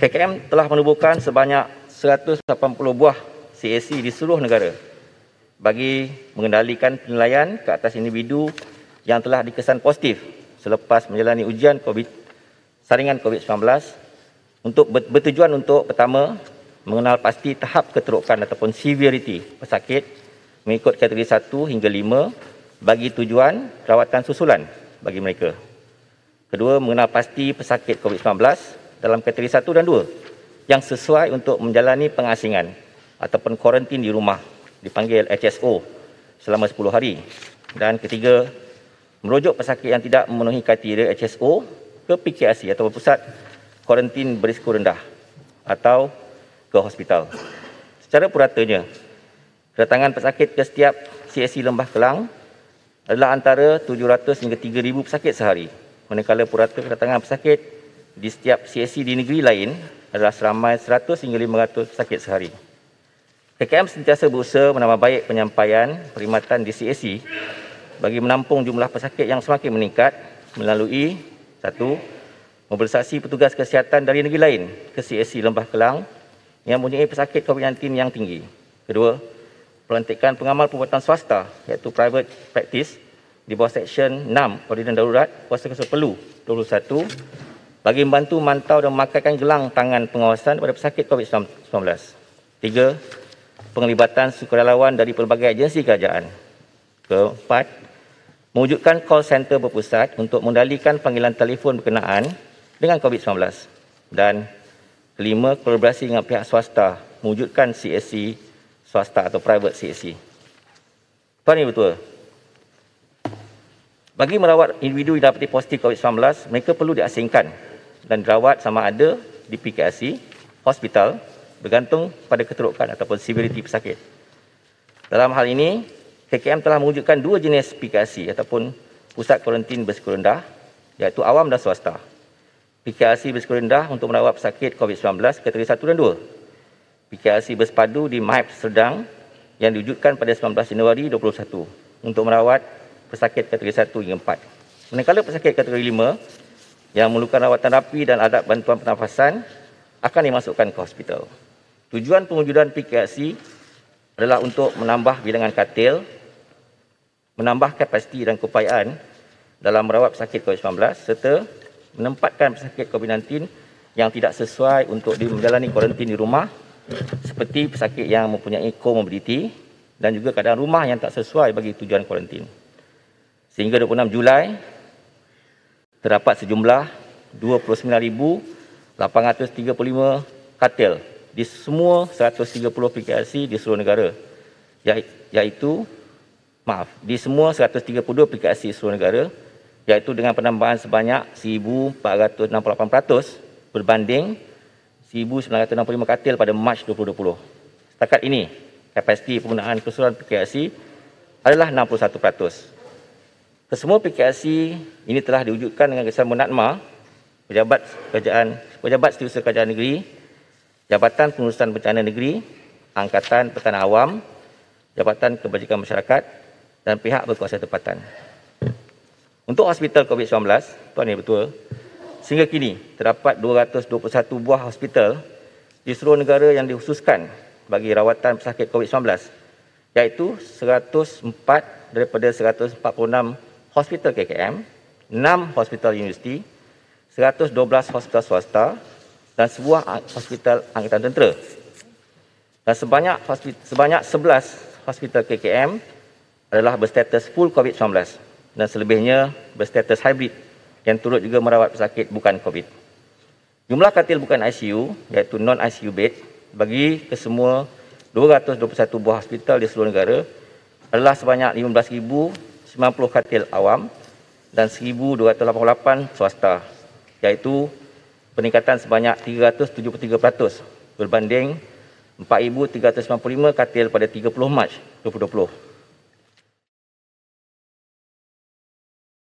KKM telah menubuhkan sebanyak 180 buah CAC di seluruh negara bagi mengendalikan penilaian ke atas individu yang telah dikesan positif selepas menjalani ujian COVID saringan COVID-19 untuk bertujuan untuk pertama mengenal pasti tahap keterukan ataupun severity pesakit mengikut kategori 1 hingga 5 bagi tujuan rawatan susulan bagi mereka. Kedua, mengenal pasti pesakit COVID-19 dalam kategori 1 dan 2 yang sesuai untuk menjalani pengasingan ataupun kuarantin di rumah dipanggil HSO selama 10 hari dan ketiga merujuk pesakit yang tidak memenuhi kriteria HSO ke PKRC atau pusat kuarantin berisiko rendah atau ke hospital. Secara puratanya, kedatangan pesakit ke setiap CSC Lembah Kelang adalah antara 700 hingga 3,000 pesakit sehari. Manakala purata kedatangan pesakit di setiap CAC di negeri lain adalah seramai 100 hingga 500 sakit sehari. KKM sentiasa berusaha menambah baik penyampaian perkhidmatan di CAC bagi menampung jumlah pesakit yang semakin meningkat melalui satu mobilisasi petugas kesihatan dari negeri lain ke CAC Lembah Kelang yang mempunyai pesakit COVID-19 yang tinggi. Kedua, pelantikan pengamal perubatan swasta iaitu private practice di bawah Seksyen 6 Ordinan Darurat Kuasa Kesepuluh 21 bagi membantu mantau dan memakaikan gelang tangan pengawasan kepada pesakit COVID-19. Tiga, penglibatan sukarelawan dari pelbagai agensi kerajaan. Keempat, mewujudkan call center berpusat untuk mendalikan panggilan telefon berkenaan dengan COVID-19. Dan kelima, kolaborasi dengan pihak swasta mewujudkan CSC e, swasta atau private CSC. E. Tuan Ibu Tua, bagi merawat individu yang dapati positif COVID-19, mereka perlu diasingkan dan rawat sama ada di PKRC, hospital, bergantung pada keterukan ataupun severity pesakit. Dalam hal ini, KKM telah mewujudkan dua jenis PKRC ataupun pusat kuarantin berisiko rendah iaitu awam dan swasta. PKRC berisiko rendah untuk merawat pesakit COVID-19 kategori 1 dan 2. PKRC bersepadu di MAIP sedang yang diwujudkan pada 19 Januari 2021 untuk merawat pesakit kategori 1 hingga 4. Manakala pesakit kategori yang memerlukan rawatan rapi dan ada bantuan pernafasan akan dimasukkan ke hospital. Tujuan pengujudan PKRC adalah untuk menambah bilangan katil, menambah kapasiti dan keupayaan dalam merawat pesakit COVID-19 serta menempatkan pesakit COVID-19 yang tidak sesuai untuk menjalani kuarantin di rumah seperti pesakit yang mempunyai comorbidity dan juga keadaan rumah yang tak sesuai bagi tujuan kuarantin. Sehingga 26 Julai, terdapat sejumlah 29,835 katil di semua 130 PKRC di seluruh negara iaitu maaf di semua 132 PKRC seluruh negara iaitu dengan penambahan sebanyak 1468% berbanding 1965 katil pada Mac 2020. Setakat ini kapasiti penggunaan keseluruhan PKRC adalah 61%. Semua PKRC ini telah diwujudkan dengan kesan Munatma, pejabat kerajaan, pejabat setiausaha kerajaan negeri, Jabatan Pengurusan Bencana Negeri, Angkatan Pertahanan Awam, Jabatan Kebajikan Masyarakat dan pihak berkuasa tempatan. Untuk hospital COVID-19, Tuan Yang betul? sehingga kini terdapat 221 buah hospital di seluruh negara yang dihususkan bagi rawatan pesakit COVID-19 iaitu 104 daripada 146 hospital KKM, 6 hospital universiti, 112 hospital swasta dan sebuah hospital angkatan tentera. Dan sebanyak sebanyak 11 hospital KKM adalah berstatus full COVID-19 dan selebihnya berstatus hybrid yang turut juga merawat pesakit bukan COVID. Jumlah katil bukan ICU iaitu non-ICU bed bagi kesemua 221 buah hospital di seluruh negara adalah sebanyak 90 katil awam dan 1288 swasta iaitu peningkatan sebanyak 373% berbanding 4395 katil pada 30 Mac 2020.